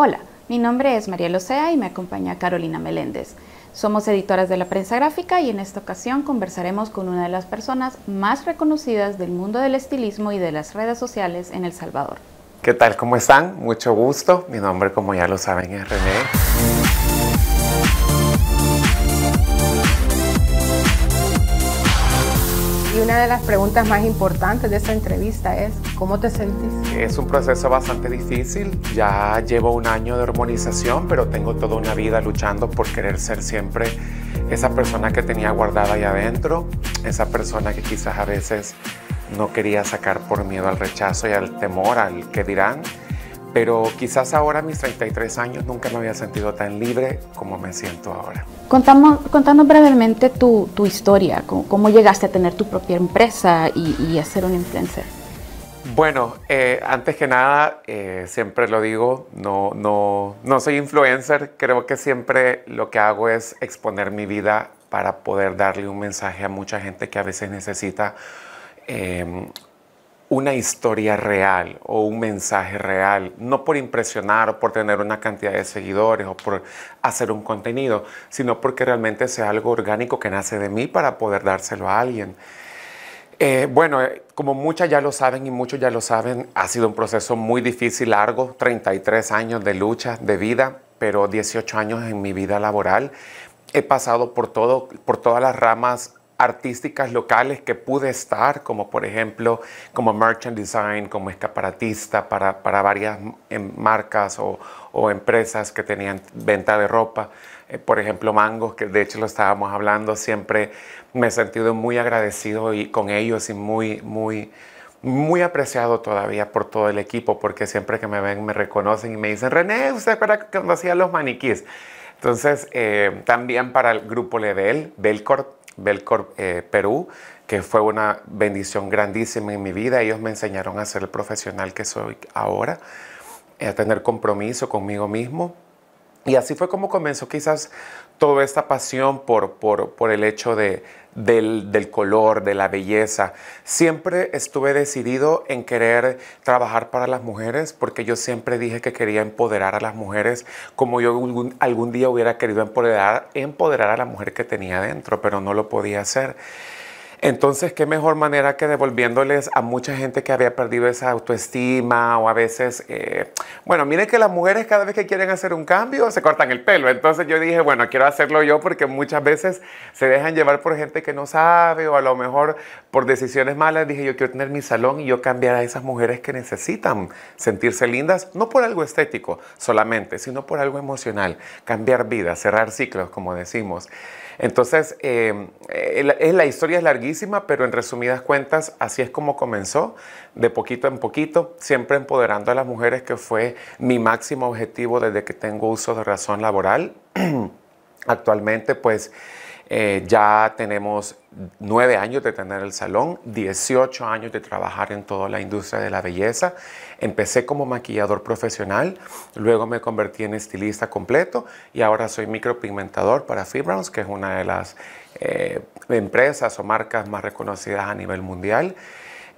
Hola, mi nombre es María Locea y me acompaña Carolina Meléndez. Somos editoras de la prensa gráfica y en esta ocasión conversaremos con una de las personas más reconocidas del mundo del estilismo y de las redes sociales en El Salvador. ¿Qué tal? ¿Cómo están? Mucho gusto. Mi nombre, como ya lo saben, es René. una de las preguntas más importantes de esta entrevista es, ¿cómo te sentís? Es un proceso bastante difícil, ya llevo un año de hormonización, pero tengo toda una vida luchando por querer ser siempre esa persona que tenía guardada ahí adentro, esa persona que quizás a veces no quería sacar por miedo al rechazo y al temor, al que dirán pero quizás ahora a mis 33 años nunca me había sentido tan libre como me siento ahora. Contamos, contando brevemente tu, tu historia, cómo, llegaste a tener tu propia empresa y, y a ser un influencer. Bueno, eh, antes que nada, eh, siempre lo digo, no, no, no soy influencer, creo que siempre lo que hago es exponer mi vida para poder darle un mensaje a mucha gente que a veces necesita em, una historia real o un mensaje real, no por impresionar o por tener una cantidad de seguidores o por hacer un contenido, sino porque realmente sea algo orgánico que nace de mí para poder dárselo a alguien. Eh, bueno, eh, como muchas ya lo saben y muchos ya lo saben, ha sido un proceso muy difícil, largo, 33 años de lucha, de vida, pero 18 años en mi vida laboral. He pasado por, todo, por todas las ramas artísticas locales que pude estar, como por ejemplo como merchant design, como escaparatista para, para varias em, marcas o, empresas que tenían venta de ropa. Eh, por ejemplo, Mangos, que de hecho lo estábamos hablando, siempre me he sentido muy agradecido y, con ellos y muy, muy, muy apreciado todavía por todo el equipo, porque siempre que me ven me reconocen y me dicen, René, ¿usted para cuando hacía los maniquís? Entonces, eh, también para el grupo Del Corte, Belcor eh, Perú, que fue una bendición grandísima en mi vida. Ellos me enseñaron a ser el profesional que soy ahora, a tener compromiso conmigo mismo. Y así fue como comenzó quizás toda esta pasión por, por, el hecho de, del, color, de la belleza. Siempre estuve decidido en querer trabajar para las mujeres porque yo siempre dije que quería empoderar a las mujeres como yo algún, día hubiera querido empoderar, empoderar a la mujer que tenía dentro, pero no lo podía hacer. Entonces, qué mejor manera que devolviéndoles a mucha gente que había perdido esa autoestima o a veces, eh, bueno, miren que las mujeres cada vez que quieren hacer un cambio se cortan el pelo. Entonces yo dije, bueno, quiero hacerlo yo porque muchas veces se dejan llevar por gente que no sabe o a lo mejor por decisiones malas dije yo quiero tener mi salón y yo cambiar a esas mujeres que necesitan sentirse lindas, no por algo estético solamente, sino por algo emocional, cambiar vidas, cerrar ciclos, como decimos. Entonces, em, eh, la historia es larguísima, pero en resumidas cuentas, así es como comenzó, de poquito en poquito, siempre empoderando a las mujeres, que fue mi máximo objetivo desde que tengo uso de razón laboral. Actualmente, pues... Eh, ya tenemos nueve años de tener el salón, 18 años de trabajar en toda la industria de la belleza. Empecé como maquillador profesional, luego me convertí en estilista completo y ahora soy micropigmentador para Fibrons, que es una de las eh, empresas o marcas más reconocidas a nivel mundial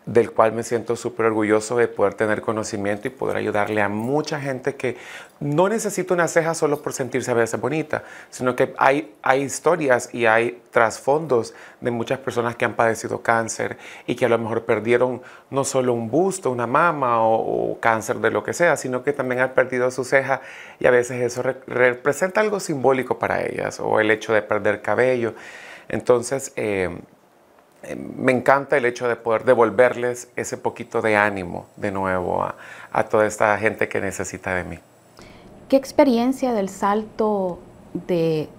del cual me siento súper orgulloso de poder tener conocimiento y poder ayudarle a mucha gente que no necesita una ceja solo por sentirse a veces bonita, sino que hay, hay historias y hay trasfondos de muchas personas que han padecido cáncer y que a lo mejor perdieron no solo un busto, una mama o, cáncer de lo que sea, sino que también han perdido su ceja y a veces eso representa algo simbólico para ellas o el hecho de perder cabello. Entonces, eh, eh, me encanta el hecho de poder devolverles ese poquito de ánimo de nuevo a, toda esta gente que necesita de mí. ¿Qué experiencia del salto de,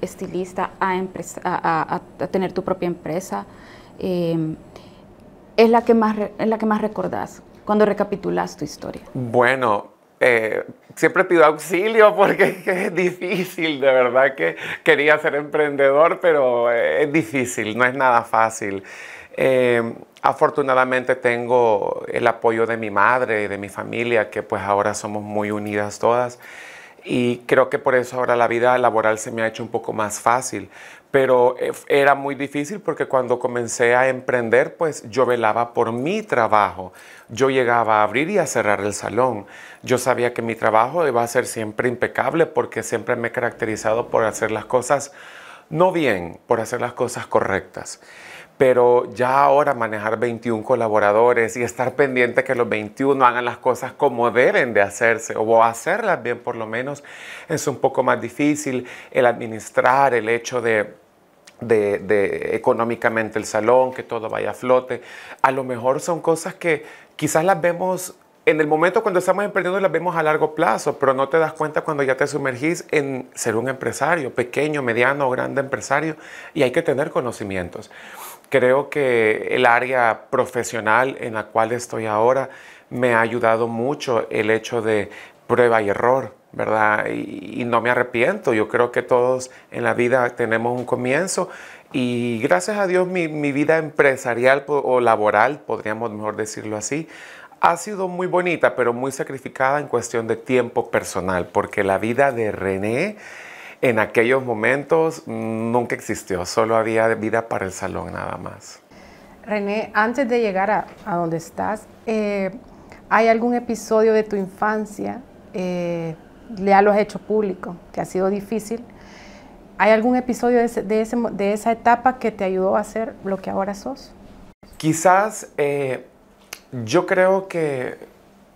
estilista a, a, tener tu propia empresa eh, es, la que más, es la que más recordás cuando recapitulas tu historia? Bueno, eh, siempre pido auxilio porque es difícil, de verdad que quería ser emprendedor, pero eh, es difícil, no es nada fácil. Eh, afortunadamente tengo el apoyo de mi madre y de mi familia, que pues ahora somos muy unidas todas. Y creo que por eso ahora la vida laboral se me ha hecho un poco más fácil, pero eh, era muy difícil porque cuando comencé a emprender, pues yo velaba por mi trabajo. Yo llegaba a abrir y a cerrar el salón. Yo sabía que mi trabajo iba a ser siempre impecable porque siempre me he caracterizado por hacer las cosas no bien, por hacer las cosas correctas. Pero ya ahora manejar 21 colaboradores y estar pendiente que los 21 hagan las cosas como deben de hacerse o hacerlas bien por lo menos es un poco más difícil. El administrar, el hecho de de, económicamente el salón, que todo vaya a flote. A lo mejor son cosas que quizás las vemos en el momento cuando estamos emprendiendo las vemos a largo plazo, pero no te das cuenta cuando ya te sumergís en ser un empresario, pequeño, mediano o grande empresario, y hay que tener conocimientos. Creo que el área profesional en la cual estoy ahora me ha ayudado mucho el hecho de prueba y error ¿verdad? Y, no me arrepiento, yo creo que todos en la vida tenemos un comienzo y gracias a Dios mi, mi vida empresarial o laboral, podríamos mejor decirlo así, ha sido muy bonita, pero muy sacrificada en cuestión de tiempo personal, porque la vida de René en aquellos momentos nunca existió, solo había vida para el salón nada más. René, antes de llegar a, a donde estás, eh, ¿hay algún episodio de tu infancia eh, ya lo has hecho público, que ha sido difícil. ¿Hay algún episodio de, esa etapa que te ayudó a ser lo que ahora sos? Quizás eh, yo creo que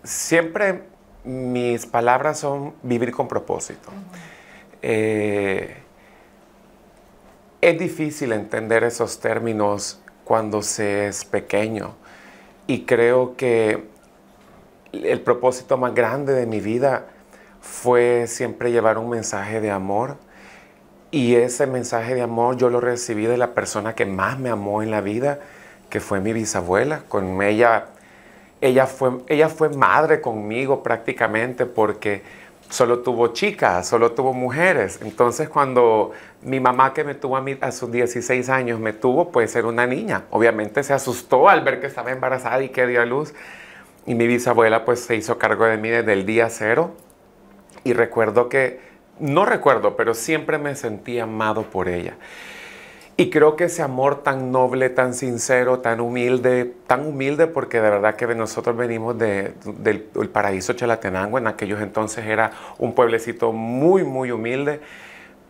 siempre mis palabras son vivir con propósito. Eh, es difícil entender esos términos cuando se es pequeño y creo que el propósito más grande de mi vida fue siempre llevar un mensaje de amor y ese mensaje de amor yo lo recibí de la persona que más me amó en la vida, que fue mi bisabuela. Con ella, ella fue, ella fue madre conmigo prácticamente porque solo tuvo chicas, solo tuvo mujeres. Entonces cuando mi mamá que me tuvo a, sus 16 años me tuvo, pues era una niña. Obviamente se asustó al ver que estaba embarazada y que dio a luz. Y mi bisabuela pues se hizo cargo de mí desde el día cero y recuerdo que, no recuerdo, pero siempre me sentí amado por ella. Y creo que ese amor tan noble, tan sincero, tan humilde, tan humilde porque de verdad que nosotros venimos del, del paraíso Chalatenango, en aquellos entonces era un pueblecito muy, muy humilde,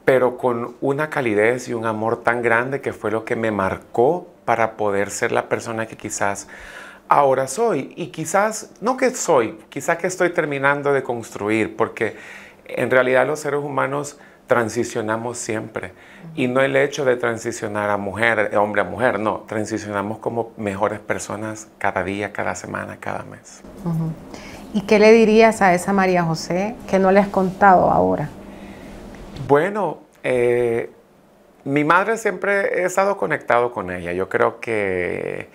pero con una calidez y un amor tan grande que fue lo que me marcó para poder ser la persona que quizás ahora soy. Y quizás, no que soy, quizás que estoy terminando de construir, porque en realidad los seres humanos transicionamos siempre. Y no el hecho de transicionar a mujer, eh, hombre a mujer, no, transicionamos como mejores personas cada día, cada semana, cada mes. ¿Y qué le dirías a esa María José que no le has contado ahora? Bueno, eh, mi madre siempre he estado conectado con ella. Yo creo que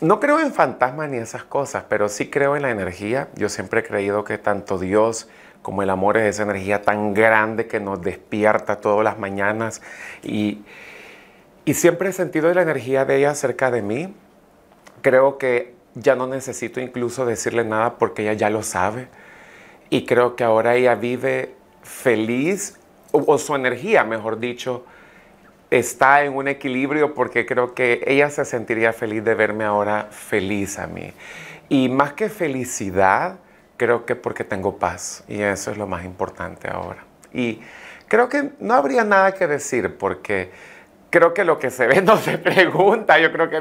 no creo en fantasmas ni esas cosas, pero sí creo en la energía. Yo siempre he creído que tanto Dios como el amor es esa energía tan grande que nos despierta todas las mañanas y, siempre he sentido la energía de ella cerca de mí. Creo que ya no necesito incluso decirle nada porque ella ya lo sabe y creo que ahora ella vive feliz o su energía, mejor dicho, está en un equilibrio porque creo que ella se sentiría feliz de verme ahora feliz a mí. Y más que felicidad, creo que porque tengo paz y eso es lo más importante ahora. Y creo que no habría nada que decir porque creo que lo que se ve no se pregunta. Yo creo que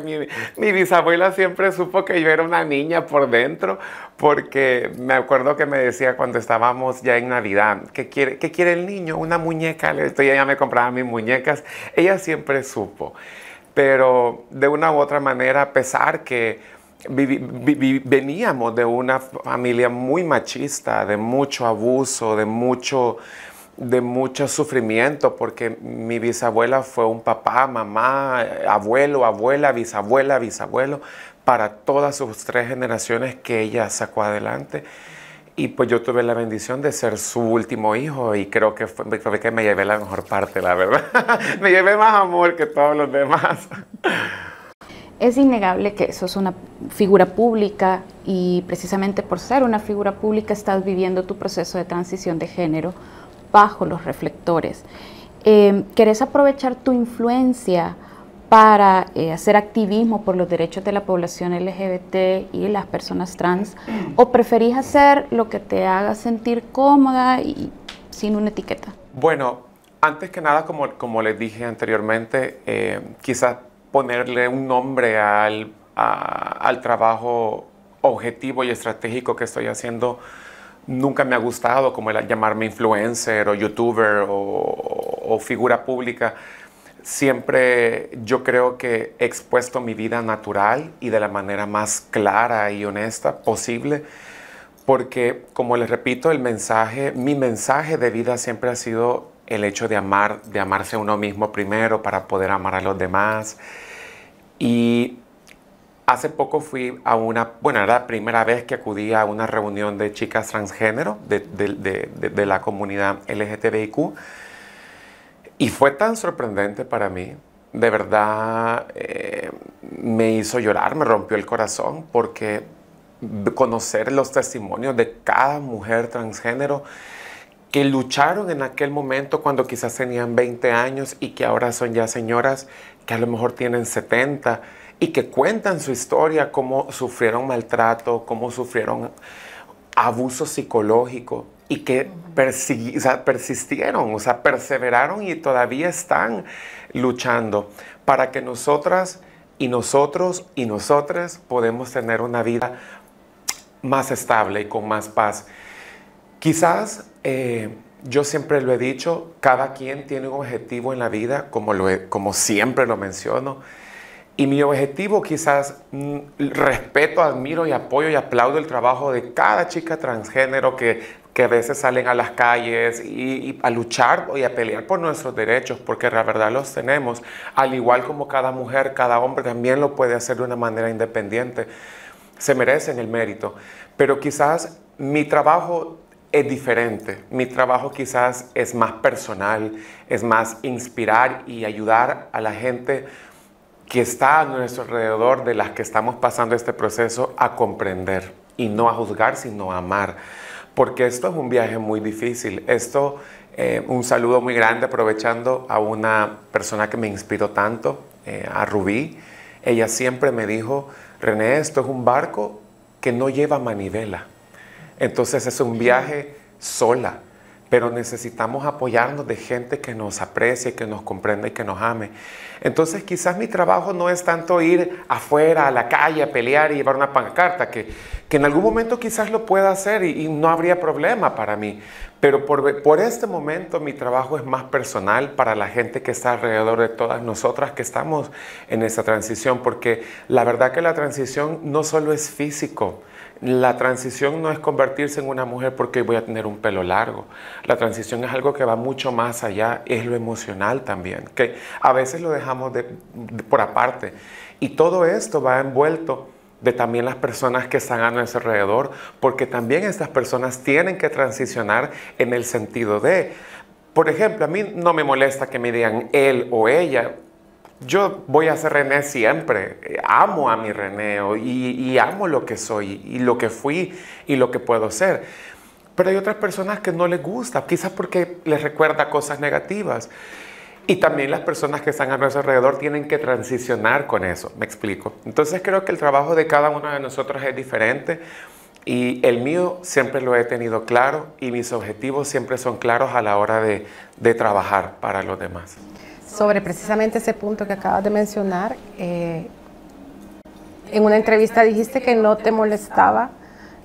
mi, bisabuela siempre supo que yo era una niña por dentro, porque me acuerdo que me decía cuando estábamos ya en Navidad, ¿qué quiere, quiere el niño? Una muñeca. Entonces ella me compraba mis muñecas. Ella siempre supo. Pero de una u otra manera, a pesar que veníamos de una familia muy machista, de mucho abuso, de mucho de mucho sufrimiento porque mi bisabuela fue un papá, mamá, abuelo, abuela, bisabuela, bisabuelo, para todas sus tres generaciones que ella sacó adelante. Y pues yo tuve la bendición de ser su último hijo y creo que que me llevé la mejor parte, la verdad. me llevé más amor que todos los demás. Es innegable que sos una figura pública y precisamente por ser una figura pública estás viviendo tu proceso de transición de género bajo los reflectores. Em, ¿Querés aprovechar tu influencia para eh, hacer activismo por los derechos de la población LGBT y las personas trans? ¿O preferís hacer lo que te haga sentir cómoda y sin una etiqueta? Bueno, antes que nada, como, como les dije anteriormente, eh, quizás ponerle un nombre al, al trabajo objetivo y estratégico que estoy haciendo nunca me ha gustado como el llamarme influencer o youtuber o, figura pública. Siempre yo creo que he expuesto mi vida natural y de la manera más clara y honesta posible, porque como les repito, el mensaje, mi mensaje de vida siempre ha sido el hecho de amar, de amarse uno mismo primero para poder amar a los demás. Y Hace poco fui a una, bueno, era la primera vez que acudí a una reunión de chicas transgénero de, la comunidad LGTBIQ y fue tan sorprendente para mí, de verdad eh, me hizo llorar, me rompió el corazón porque conocer los testimonios de cada mujer transgénero que lucharon en aquel momento cuando quizás tenían 20 años y que ahora son ya señoras que a lo mejor tienen 70 y que cuentan su historia, cómo sufrieron maltrato, cómo sufrieron abuso psicológico y que persistieron, o sea, perseveraron y todavía están luchando para que nosotras y nosotros y nosotras podemos tener una vida más estable y con más paz. Quizás eh, yo siempre lo he dicho, cada quien tiene un objetivo en la vida, como, como siempre lo menciono. Y mi objetivo quizás mm, respeto, admiro y apoyo y aplaudo el trabajo de cada chica transgénero que, a veces salen a las calles y, a luchar y a pelear por nuestros derechos, porque la verdad los tenemos, al igual como cada mujer, cada hombre también lo puede hacer de una manera independiente. Se merecen el mérito, pero quizás mi trabajo es diferente. Mi trabajo quizás es más personal, es más inspirar y ayudar a la gente que está a nuestro alrededor, de las que estamos pasando este proceso, a comprender y no a juzgar, sino a amar. Porque esto es un viaje muy difícil. Esto, eh, un saludo muy grande aprovechando a una persona que me inspiró tanto, eh, a Rubí. Ella siempre me dijo, René, esto es un barco que no lleva manivela. Entonces es un viaje sola, pero necesitamos apoyarnos de gente que nos aprecie, que nos comprenda y que nos ame. Entonces quizás mi trabajo no es tanto ir afuera, a la calle, a pelear y llevar una pancarta, que, en algún momento quizás lo pueda hacer y, no habría problema para mí. Pero por, por, este momento mi trabajo es más personal para la gente que está alrededor de todas nosotras que estamos en esta transición, porque la verdad que la transición no solo es físico, la transición no es convertirse en una mujer porque voy a tener un pelo largo. La transición es algo que va mucho más allá, es lo emocional también, que a veces lo dejamos por aparte. Y todo esto va envuelto de también las personas que están a nuestro alrededor, porque también estas personas tienen que transicionar en el sentido de, por ejemplo, a mí no me molesta que me digan él o ella, yo voy a ser René siempre. Amo a mi René y, amo lo que soy y lo que fui y lo que puedo ser. Pero hay otras personas que no les gusta, quizás porque les recuerda cosas negativas. Y también las personas que están a nuestro alrededor tienen que transicionar con eso, me explico. Entonces creo que el trabajo de cada uno de nosotros es diferente y el mío siempre lo he tenido claro y mis objetivos siempre son claros a la hora de trabajar para los demás sobre precisamente ese punto que acabas de mencionar. Eh, en una entrevista dijiste que no te molestaba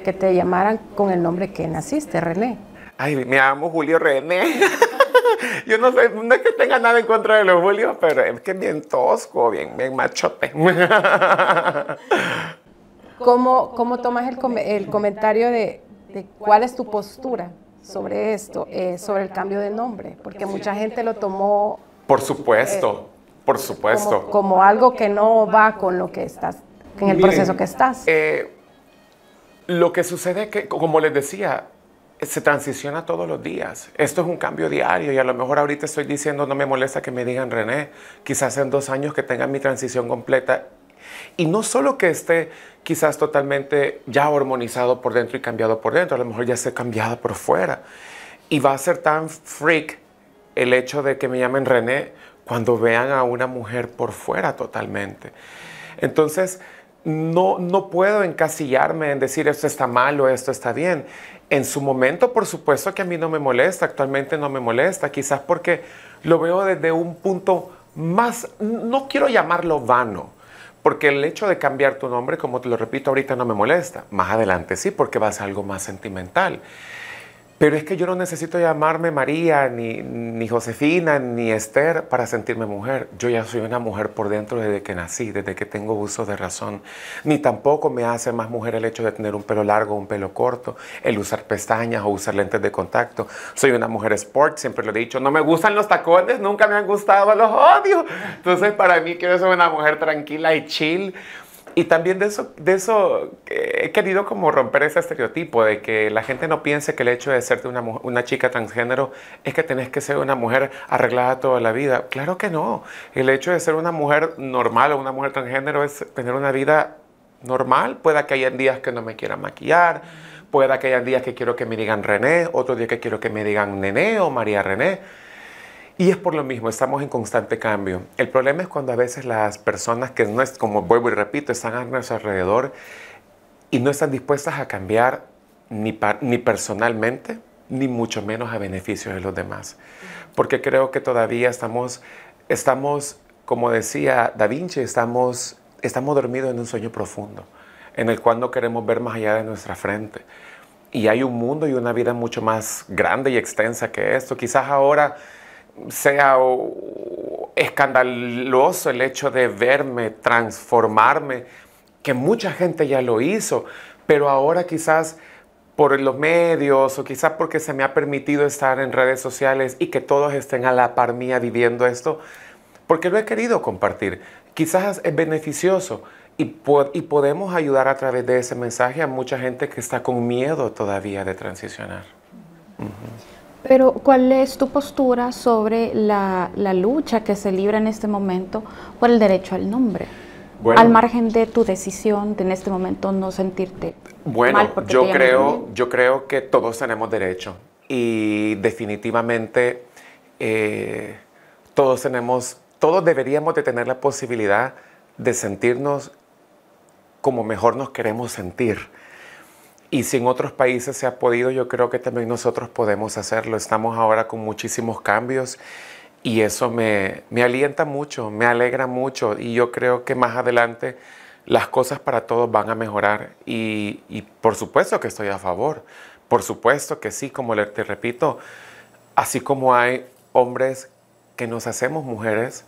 que te llamaran con el nombre que naciste, René. Ay, me llamo Julio René. Yo no sé, no es que tenga nada en contra de los Julios, pero es que bien tosco, bien, machote. ¿Cómo, ¿Cómo, tomas el, el comentario de, cuál es tu postura sobre esto, eh, sobre el cambio de nombre? Porque mucha gente lo tomó por supuesto, eh, por supuesto. Como, algo que no va con lo que estás, en el proceso que estás. Eh, lo que sucede es que, como les decía, se transiciona todos los días. Esto es un cambio diario y a lo mejor ahorita estoy diciendo, no me molesta que me digan René, quizás en dos años que tenga mi transición completa. Y no solo que esté quizás totalmente ya hormonizado por dentro y cambiado por dentro, a lo mejor ya esté cambiado por fuera. Y va a ser tan freak el hecho de que me llamen René cuando vean a una mujer por fuera totalmente. Entonces, no, no puedo encasillarme en decir esto está mal o esto está bien. En su momento, por supuesto que a mí no me molesta, actualmente no me molesta, quizás porque lo veo desde un punto más, no quiero llamarlo vano, porque el hecho de cambiar tu nombre, como te lo repito ahorita, no me molesta. Más adelante sí, porque vas a algo más sentimental. Pero es que yo no necesito llamarme María, ni, Josefina, ni Esther para sentirme mujer. Yo ya soy una mujer por dentro desde que nací, desde que tengo uso de razón. Ni tampoco me hace más mujer el hecho de tener un pelo largo, un pelo corto, el usar pestañas o usar lentes de contacto. Soy una mujer sport, siempre lo he dicho. No me gustan los tacones, nunca me han gustado, los odio. Entonces para mí quiero ser una mujer tranquila y chill. Y también de eso, de eso eh, he querido como romper ese estereotipo de que la gente no piense que el hecho de ser una, una chica transgénero es que tenés que ser una mujer arreglada toda la vida. Claro que no. El hecho de ser una mujer normal o una mujer transgénero es tener una vida normal. Pueda que haya días que no me quieran maquillar, pueda que haya días que quiero que me digan René, otro día que quiero que me digan Nene o María René y es por lo mismo, estamos en constante cambio. El problema es cuando a veces las personas que, no es, como vuelvo y repito, están a nuestro alrededor y no están dispuestas a cambiar ni, ni personalmente, ni mucho menos a beneficio de los demás. Porque creo que todavía estamos, estamos como decía Da Vinci, estamos, estamos dormidos en un sueño profundo, en el cual no queremos ver más allá de nuestra frente. Y hay un mundo y una vida mucho más grande y extensa que esto. Quizás ahora sea escandaloso el hecho de verme, transformarme, que mucha gente ya lo hizo, pero ahora quizás por los medios o quizás porque se me ha permitido estar en redes sociales y que todos estén a la par mía viviendo esto, porque lo he querido compartir. Quizás es beneficioso y, y podemos ayudar a través de ese mensaje a mucha gente que está con miedo todavía de transicionar. Pero, ¿cuál es tu postura sobre la, la, lucha que se libra en este momento por el derecho al nombre? al margen de tu decisión de en este momento no sentirte bueno, mal yo creo, yo creo que todos tenemos derecho y definitivamente eh, todos tenemos, todos deberíamos de tener la posibilidad de sentirnos como mejor nos queremos sentir y si en otros países se ha podido, yo creo que también nosotros podemos hacerlo. Estamos ahora con muchísimos cambios y eso me, me alienta mucho, me alegra mucho y yo creo que más adelante las cosas para todos van a mejorar y, y por supuesto que estoy a favor, por supuesto que sí, como te repito, así como hay hombres que nos hacemos mujeres,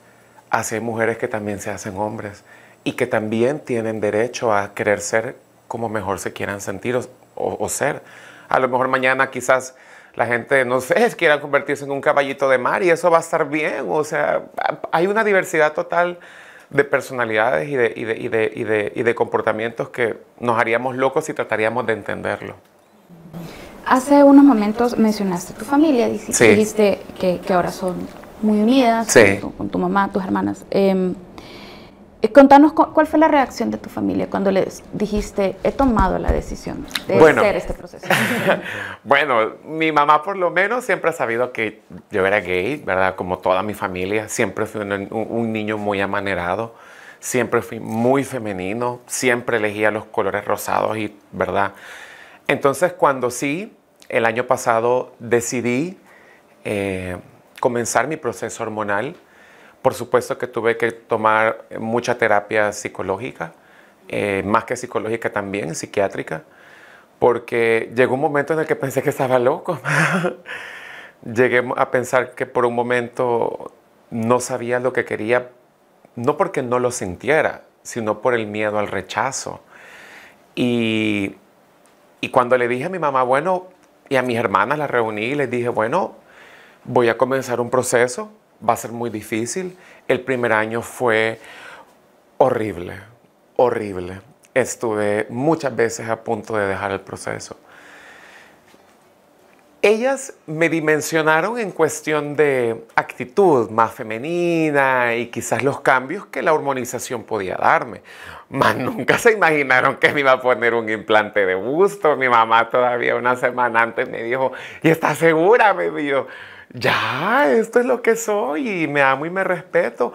así hay mujeres que también se hacen hombres y que también tienen derecho a querer ser como mejor se quieran sentir o, ser. A lo mejor mañana quizás la gente, no sé, quiera convertirse en un caballito de mar y eso va a estar bien. O sea, hay una diversidad total de personalidades y de, comportamientos que nos haríamos locos si trataríamos de entenderlo. Hace unos momentos mencionaste tu familia, dijiste, que, ahora son muy unidas con, tu, mamá, tus hermanas. Eh, eh, contanos cuál fue la reacción de tu familia cuando les dijiste, he tomado la decisión de hacer este proceso. bueno, mi mamá por lo menos siempre ha sabido que yo era gay, ¿verdad? Como toda mi familia, siempre fui un, niño muy amanerado, siempre fui muy femenino, siempre elegía los colores rosados y, ¿verdad? Entonces cuando sí, el año pasado decidí eh, comenzar mi proceso hormonal, por supuesto que tuve que tomar mucha terapia psicológica, eh, más que psicológica también, psiquiátrica, porque llegó un momento en el que pensé que estaba loco. Llegué a pensar que por un momento no sabía lo que quería, no porque no lo sintiera, sino por el miedo al rechazo. Y, y cuando le dije a mi mamá, bueno, y a mis hermanas la reuní y les dije, bueno, voy a comenzar un proceso va a ser muy difícil. El primer año fue horrible, horrible. Estuve muchas veces a punto de dejar el proceso. Ellas me dimensionaron en cuestión de actitud más femenina y quizás los cambios que la hormonización podía darme. Más nunca se imaginaron que me iba a poner un implante de busto. Mi mamá todavía una semana antes me dijo, ¿y estás segura? Me dijo ya, esto es lo que soy y me amo y me respeto.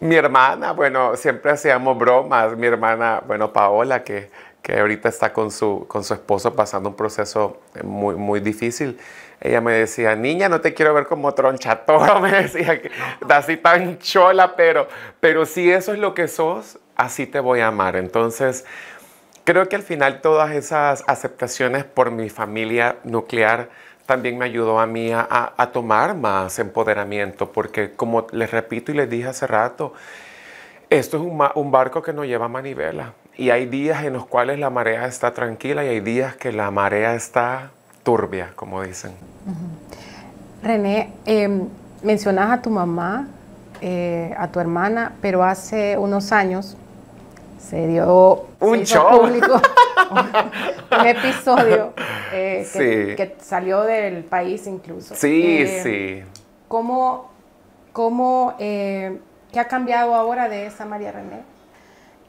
Mi hermana, bueno, siempre hacíamos bromas. Mi hermana, bueno, Paola, que, que ahorita está con su, con su esposo pasando un proceso muy, muy difícil. Ella me decía, niña, no te quiero ver como tronchatoro, me decía, que, así tan chola, pero, pero si eso es lo que sos, así te voy a amar. Entonces, creo que al final todas esas aceptaciones por mi familia nuclear, también me ayudó a mí a, tomar más empoderamiento, porque como les repito y les dije hace rato, esto es un, barco que no lleva manivela. Y hay días en los cuales la marea está tranquila y hay días que la marea está turbia, como dicen. René, em, mencionas a tu mamá, eh, a tu hermana, pero hace unos años se dio un se público, un, episodio eh, que, salió del país incluso. Sí, eh, sí. ¿Cómo, cómo eh, qué ha cambiado ahora de esa María René?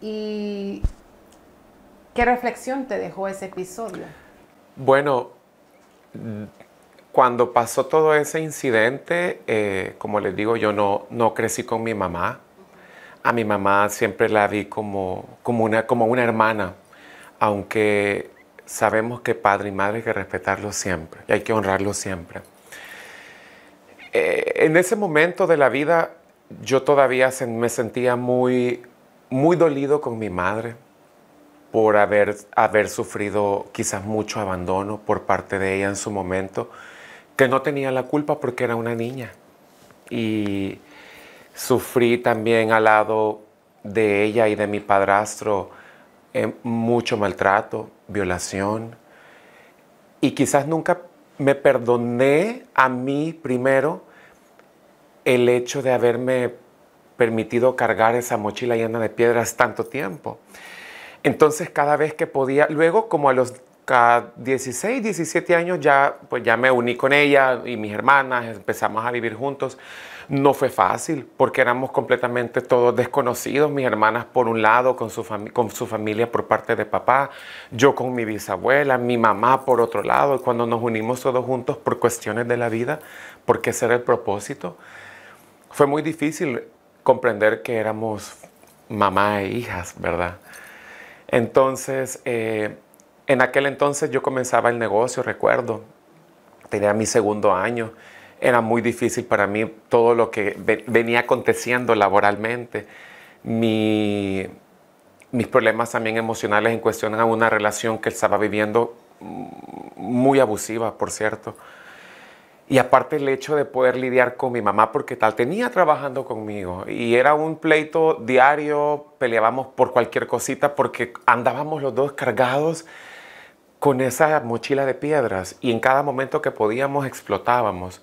¿Y qué reflexión te dejó ese episodio? Bueno, cuando pasó todo ese incidente, como les digo, yo no, no crecí con mi mamá a mi mamá siempre la vi como, como, una, como una hermana, aunque sabemos que padre y madre hay que respetarlo siempre y hay que honrarlo siempre. Eh, en ese momento de la vida yo todavía me sentía muy, muy dolido con mi madre por haber, haber sufrido quizás mucho abandono por parte de ella en su momento, que no tenía la culpa porque era una niña. Y Sufrí también al lado de ella y de mi padrastro eh, mucho maltrato, violación. Y quizás nunca me perdoné a mí primero el hecho de haberme permitido cargar esa mochila llena de piedras tanto tiempo. Entonces cada vez que podía, luego como a los 16, 17 años ya pues ya me uní con ella y mis hermanas, empezamos a vivir juntos, no fue fácil porque éramos completamente todos desconocidos, mis hermanas por un lado con su, con su familia por parte de papá, yo con mi bisabuela, mi mamá por otro lado, y cuando nos unimos todos juntos por cuestiones de la vida, porque ese era el propósito, fue muy difícil comprender que éramos mamá e hijas, ¿verdad? Entonces, eh, en aquel entonces yo comenzaba el negocio, recuerdo, tenía mi segundo año era muy difícil para mí todo lo que venía aconteciendo laboralmente. mis problemas también emocionales en cuestión a una relación que estaba viviendo muy abusiva, por cierto. Y aparte el hecho de poder lidiar con mi mamá, porque tal tenía trabajando conmigo y era un pleito diario, peleábamos por cualquier cosita porque andábamos los dos cargados con esa mochila de piedras y en cada momento que podíamos explotábamos.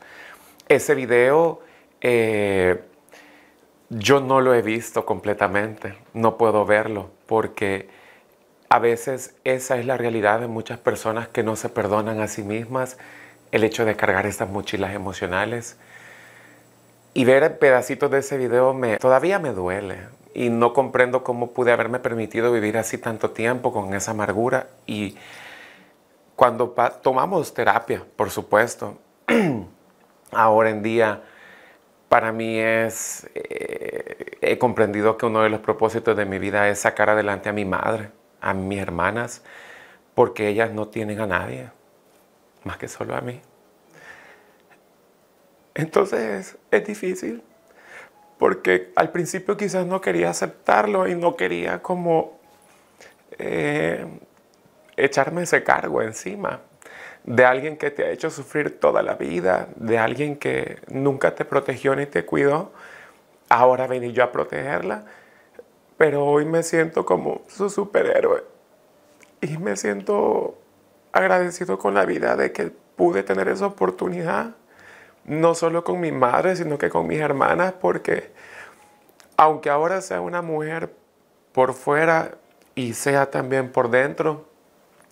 Ese video eh, yo no lo he visto completamente, no puedo verlo porque a veces esa es la realidad de muchas personas que no se perdonan a sí mismas el hecho de cargar estas mochilas emocionales. Y ver pedacitos de ese video me, todavía me duele y no comprendo cómo pude haberme permitido vivir así tanto tiempo con esa amargura. Y cuando tomamos terapia, por supuesto, ahora en día para mí es, eh, he comprendido que uno de los propósitos de mi vida es sacar adelante a mi madre, a mis hermanas, porque ellas no tienen a nadie, más que solo a mí. Entonces es difícil, porque al principio quizás no quería aceptarlo y no quería como eh, echarme ese cargo encima de alguien que te ha hecho sufrir toda la vida, de alguien que nunca te protegió ni te cuidó, ahora vení yo a protegerla, pero hoy me siento como su superhéroe y me siento agradecido con la vida de que pude tener esa oportunidad, no solo con mi madre, sino que con mis hermanas, porque aunque ahora sea una mujer por fuera y sea también por dentro,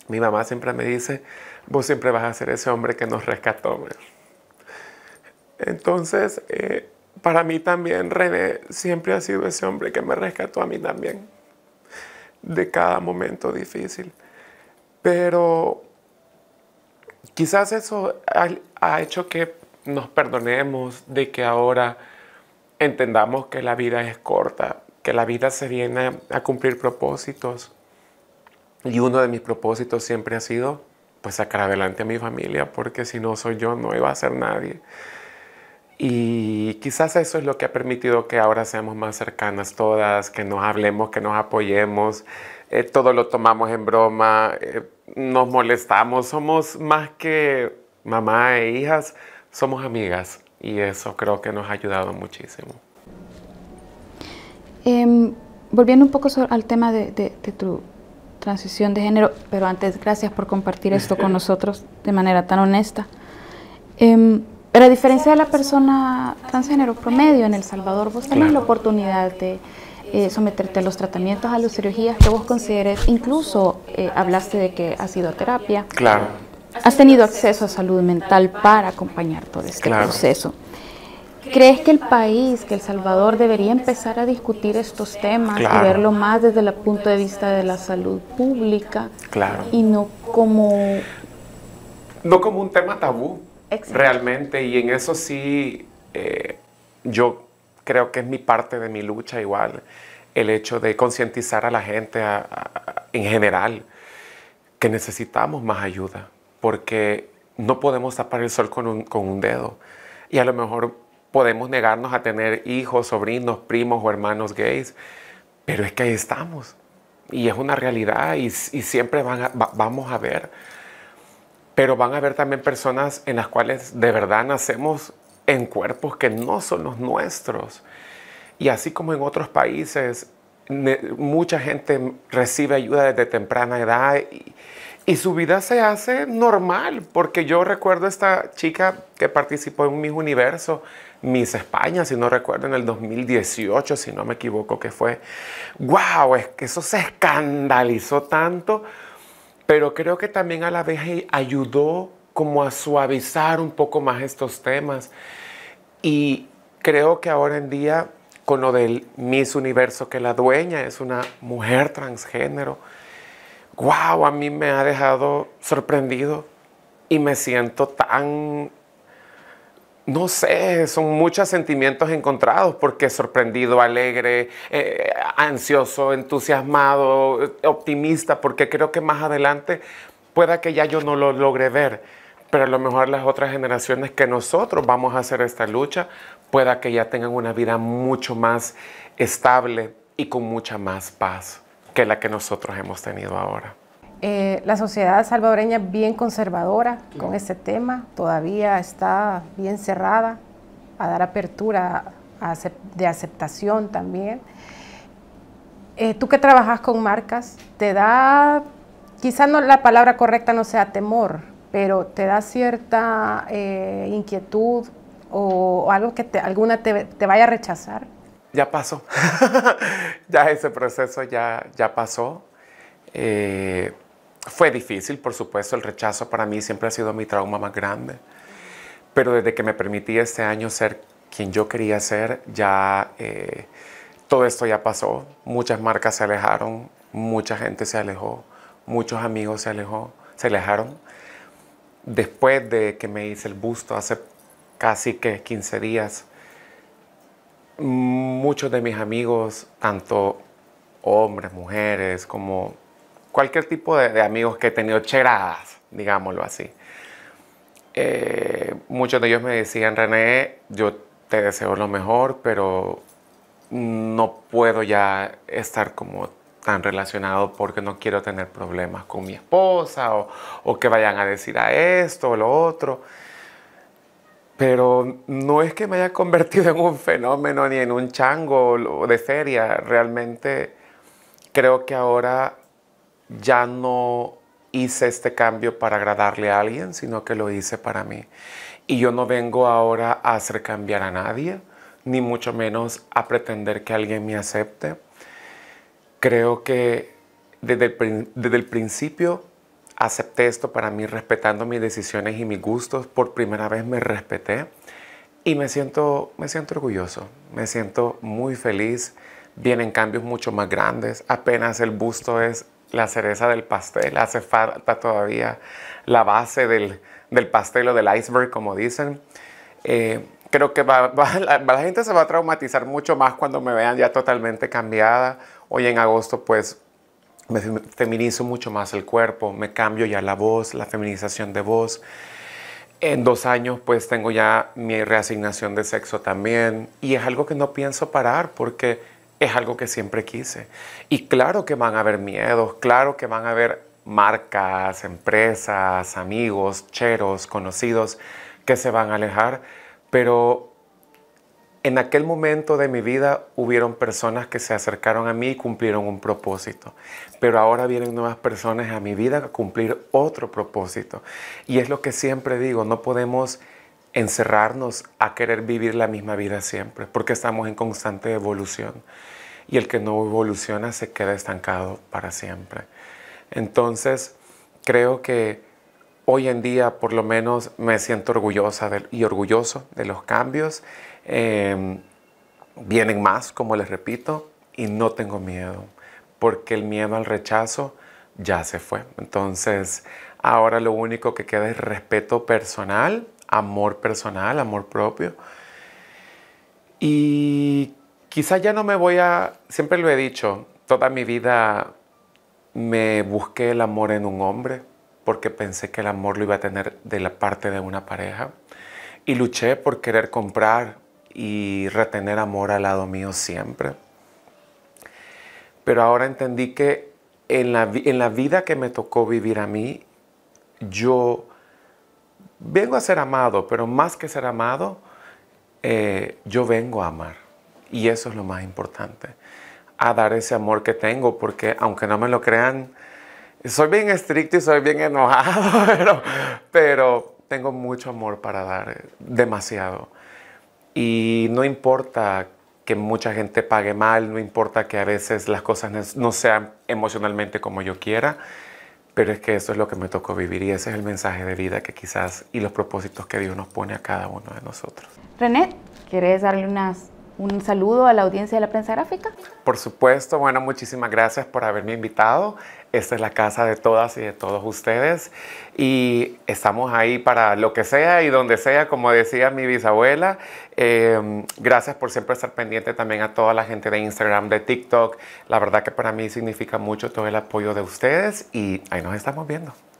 mi mamá siempre me dice, vos siempre vas a ser ese hombre que nos rescató. Entonces, eh, para mí también René siempre ha sido ese hombre que me rescató a mí también, de cada momento difícil. Pero quizás eso ha hecho que nos perdonemos, de que ahora entendamos que la vida es corta, que la vida se viene a cumplir propósitos. Y uno de mis propósitos siempre ha sido pues sacar adelante a mi familia, porque si no soy yo, no iba a ser nadie. Y quizás eso es lo que ha permitido que ahora seamos más cercanas todas, que nos hablemos, que nos apoyemos, eh, todo lo tomamos en broma, eh, nos molestamos, somos más que mamá e hijas, somos amigas y eso creo que nos ha ayudado muchísimo. Em, volviendo un poco al tema de, de tu transición de género, pero antes gracias por compartir esto con nosotros de manera tan honesta. Em, pero a diferencia de la persona transgénero promedio en El Salvador, vos tenés la oportunidad de eh, someterte a los tratamientos, a las cirugías que vos consideres, incluso eh, hablaste de que has sido a terapia. Claro. Has tenido acceso a salud mental para acompañar todo este proceso. ¿Crees que el país, que El Salvador, debería empezar a discutir estos temas y verlo más desde el punto de vista de la salud pública? Claro. Y no como... No como un tema tabú, realmente. Y en eso sí, eh, yo creo que es mi parte de mi lucha igual, el hecho de concientizar a la gente en general que necesitamos más ayuda, porque no podemos tapar el sol con un, con un dedo. Y a lo mejor podemos negarnos a tener hijos, sobrinos, primos o hermanos gays, pero es que ahí estamos. Y es una realidad y, siempre van vamos a ver. Pero van a haber también personas en las cuales de verdad nacemos en cuerpos que no son los nuestros. Y así como en otros países, mucha gente recibe ayuda desde temprana edad y, su vida se hace normal, porque yo recuerdo esta chica que participó en Mis Universo, Miss España, si no recuerdo, en el 2018, si no me equivoco, que fue, wow, es que eso se escandalizó tanto, pero creo que también a la vez ayudó como a suavizar un poco más estos temas. Y creo que ahora en día, con lo del Miss Universo, que la dueña es una mujer transgénero, wow, a mí me ha dejado sorprendido y me siento tan no sé, son muchos sentimientos encontrados, porque sorprendido, alegre, eh, ansioso, entusiasmado, optimista, porque creo que más adelante pueda que ya yo no lo logre ver, pero a lo mejor las otras generaciones que nosotros vamos a hacer esta lucha, pueda que ya tengan una vida mucho más estable y con mucha más paz que la que nosotros hemos tenido ahora. Eh, la sociedad salvadoreña bien conservadora con ese tema, todavía está bien cerrada a dar apertura de aceptación también. Eh, tú que trabajas con marcas, te da, quizás no, la palabra correcta no sea temor, pero te da cierta eh, inquietud o, algo que te, alguna te, vaya a rechazar. Ya pasó, ya ese proceso ya, ya pasó. Eh, fue difícil, por supuesto, el rechazo para mí siempre ha sido mi trauma más grande, pero desde que me permití este año ser quien yo quería ser, ya eh, todo esto ya pasó, muchas marcas se alejaron, mucha gente se alejó, muchos amigos se, alejó, se alejaron. Después de que me hice el busto hace casi que 15 días, muchos de mis amigos, tanto hombres, mujeres, como cualquier tipo de, amigos que he tenido cheradas, digámoslo así. Eh, muchos de ellos me decían, René, yo te deseo lo mejor, pero no puedo ya estar como tan relacionado porque no quiero tener problemas con mi esposa o, o que vayan a decir a esto o lo otro. Pero no es que me haya convertido en un fenómeno ni en un chango de feria. Realmente creo que ahora ya no hice este cambio para agradarle a alguien, sino que lo hice para mí. Y yo no vengo ahora a hacer cambiar a nadie, ni mucho menos a pretender que alguien me acepte. Creo que desde el, principio acepté esto para mí respetando mis decisiones y mis gustos. Por primera vez me respeté y me siento, me siento orgulloso, me siento muy feliz. Vienen cambios mucho más grandes. Apenas el busto es la cereza del pastel, hace falta todavía la base del, pastel o del iceberg, como dicen. Eh, creo que la, la, gente se va a traumatizar mucho más cuando me vean ya totalmente cambiada. Hoy en agosto pues me feminizo mucho más el cuerpo, me cambio ya la voz, la feminización de voz. En dos años pues tengo ya mi reasignación de sexo también y es algo que no pienso parar porque es algo que siempre quise. Y claro que van a haber miedos, claro que van a haber marcas, empresas, amigos, cheros, conocidos que se van a alejar, pero en aquel momento de mi vida hubieron personas que se acercaron a mí y cumplieron un propósito, pero ahora vienen nuevas personas a mi vida a cumplir otro propósito. Y es lo que siempre digo, no podemos encerrarnos a querer vivir la misma vida siempre, porque estamos en constante evolución y el que no evoluciona se queda estancado para siempre. Entonces, creo que hoy en día por lo menos me siento orgullosa y orgulloso de los cambios. Em, vienen más, como les repito, y no tengo miedo, porque el miedo al rechazo ya se fue. Entonces, ahora lo único que queda es respeto personal amor personal, amor propio. Y quizás ya no me voy a, siempre lo he dicho, toda mi vida me busqué el amor en un hombre porque pensé que el amor lo iba a tener de la parte de una pareja y luché por querer comprar y retener amor al lado mío siempre. Pero ahora entendí que en la, en la vida que me tocó vivir a mí, yo vengo a ser amado, pero más que ser amado, eh, yo vengo a amar. Y eso es lo más importante, a dar ese amor que tengo, porque aunque no me lo crean, soy bien estricto y soy bien enojado, pero, pero tengo mucho amor para dar, eh, demasiado. Y no importa que mucha gente pague mal, no importa que a veces las cosas no sean emocionalmente como yo quiera, pero es que eso es lo que me tocó vivir y ese es el mensaje de vida que quizás y los propósitos que Dios nos pone a cada uno de nosotros. René, ¿quieres darle unas, un saludo a la audiencia de la prensa gráfica? Por supuesto, bueno, muchísimas gracias por haberme invitado. Esta es la casa de todas y de todos ustedes y estamos ahí para lo que sea y donde sea, como decía mi bisabuela, Em, gracias por siempre estar pendiente también a toda la gente de Instagram, de TikTok. La verdad que para mí significa mucho todo el apoyo de ustedes y ahí nos estamos viendo.